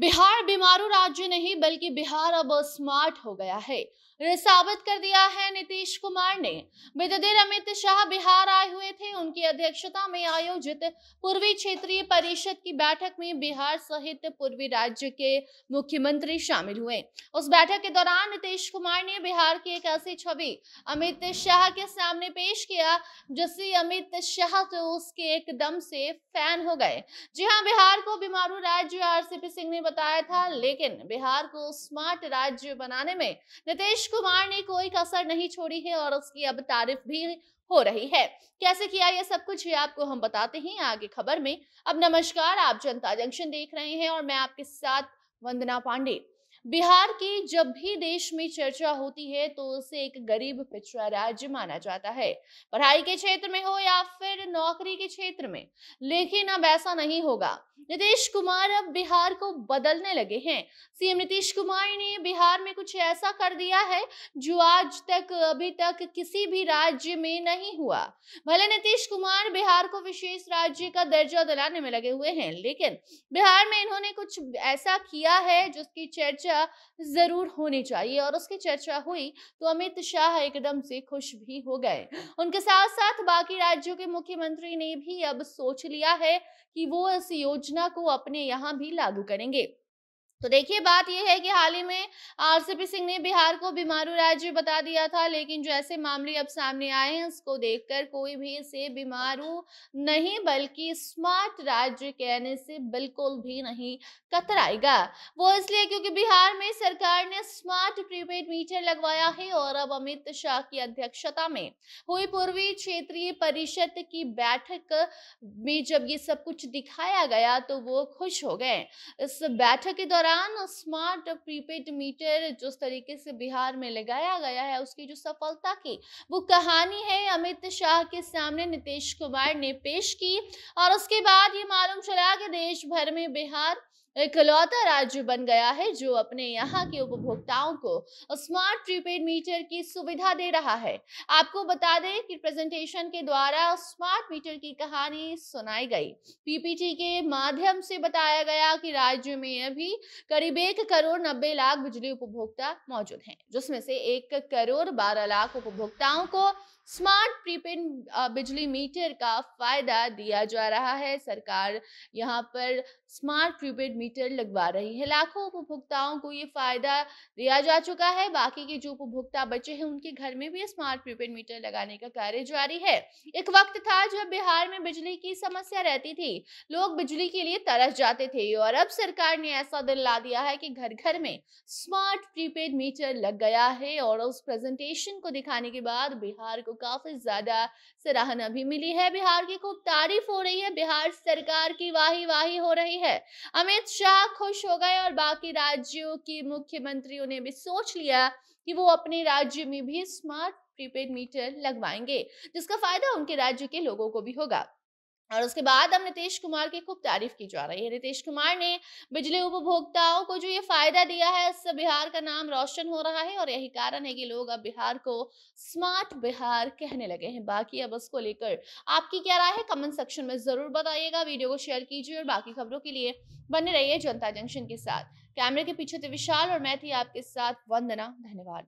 बिहार बीमारू राज्य नहीं बल्कि बिहार अब स्मार्ट हो गया है ये साबित कर दिया है नीतीश कुमार ने बीते अमित शाह बिहार आए हुए थे उनकी अध्यक्षता में आयोजित पूर्वी क्षेत्रीय परिषद की बैठक में बिहार सहित पूर्वी राज्य के मुख्यमंत्री शामिल हुए उस बैठक के दौरान नीतीश कुमार ने बिहार की एक ऐसी छवि अमित शाह के सामने पेश किया जिससे अमित शाह तो उसके एकदम से फैन हो गए जी हाँ बिहार को बीमारू राज्य आर सिंह ने बताया था लेकिन बिहार को स्मार्ट राज्य बनाने में नीतीश कुमार ने कोई कसर नहीं छोड़ी है और उसकी अब तारीफ भी हो रही है कैसे किया ये सब कुछ ये आपको हम बताते हैं आगे खबर में अब नमस्कार आप जनता जंक्शन देख रहे हैं और मैं आपके साथ वंदना पांडे बिहार की जब भी देश में चर्चा होती है तो उसे एक गरीब पिछड़ा राज्य माना जाता है पढ़ाई के क्षेत्र में हो या फिर नौकरी के क्षेत्र में लेकिन अब ऐसा नहीं होगा नीतीश कुमार अब बिहार को बदलने लगे हैं सीएम नीतीश कुमार ने बिहार में कुछ ऐसा कर दिया है जो आज तक अभी तक किसी भी राज्य में नहीं हुआ भले नीतीश कुमार बिहार को विशेष राज्य का दर्जा दिलाने में लगे हुए हैं लेकिन बिहार में इन्होंने कुछ ऐसा किया है जिसकी चर्चा जरूर होनी चाहिए और उसकी चर्चा हुई तो अमित शाह एकदम से खुश भी हो गए उनके साथ साथ बाकी राज्यों के मुख्यमंत्री ने भी अब सोच लिया है कि वो इस योजना योजना को अपने यहाँ भी लागू करेंगे तो देखिए बात यह है कि हाल ही में आरसीपी सिंह ने बिहार को बीमारू राज्य बता दिया था लेकिन जो ऐसे मामले अब सामने आए हैं उसको देखकर कोई भी इसे बीमारू अच्छा। नहीं बल्कि स्मार्ट राज्य कहने से बिल्कुल भी नहीं कतराएगा वो इसलिए क्योंकि बिहार में सरकार ने स्मार्ट प्रीपेड मीटर लगवाया है और अब अमित शाह की अध्यक्षता में हुई पूर्वी क्षेत्रीय परिषद की बैठक में जब ये सब कुछ दिखाया गया तो वो खुश हो गए इस बैठक के दौरान स्मार्ट प्रीपेड मीटर जिस तरीके से बिहार में लगाया गया है उसकी जो सफलता की वो कहानी है अमित शाह के सामने नीतीश कुमार ने पेश की और उसके बाद ये मालूम चला कि देश भर में बिहार इकलौता राज्य बन गया है जो अपने यहाँ के उपभोक्ताओं को स्मार्ट प्रीपेड मीटर की सुविधा दे रहा है आपको बता दें कि प्रेजेंटेशन के द्वारा स्मार्ट मीटर की कहानी सुनाई गई पीपीटी के माध्यम से बताया गया कि राज्य में अभी करीब एक करोड़ नब्बे लाख बिजली उपभोक्ता मौजूद हैं जिसमें से एक करोड़ बारह लाख उपभोक्ताओं को स्मार्ट प्रीपेड बिजली मीटर का फायदा दिया जा रहा है सरकार यहाँ पर स्मार्ट प्रीपेड मीटर लगवा रही है लाखों उपभोक्ताओं को ये फायदा दिया जा चुका है बाकी के जो उपभोक्ता बचे हैं उनके घर में भी स्मार्ट प्रीपेड मीटर लगाने का कार्य जारी है एक वक्त था जब बिहार में बिजली की समस्या रहती थी लोग बिजली के लिए तरस जाते थे और अब सरकार ने ऐसा दिल ला दिया है कि घर घर में स्मार्ट प्रीपेड मीटर लग गया है और उस प्रेजेंटेशन को दिखाने के बाद बिहार को काफी ज्यादा सराहना भी मिली है बिहार की खूब तारीफ हो रही है बिहार सरकार की वाही वाही हो रही है अमित अमित शाह खुश हो गए और बाकी राज्यों के मुख्यमंत्रियों ने भी सोच लिया कि वो अपने राज्य में भी स्मार्ट प्रीपेड मीटर लगवाएंगे जिसका फायदा उनके राज्य के लोगों को भी होगा और उसके बाद अब नीतीश कुमार की खूब तारीफ की जा रही है नीतीश कुमार ने बिजली उपभोक्ताओं को जो ये फायदा दिया है इससे बिहार का नाम रोशन हो रहा है और यही कारण है कि लोग अब बिहार को स्मार्ट बिहार कहने लगे हैं बाकी अब उसको लेकर आपकी क्या राय है कमेंट सेक्शन में जरूर बताइएगा वीडियो को शेयर कीजिए और बाकी खबरों के लिए बने रहिए जनता जंक्शन के साथ कैमरे के पीछे थे विशाल और मैं थी आपके साथ वंदना धन्यवाद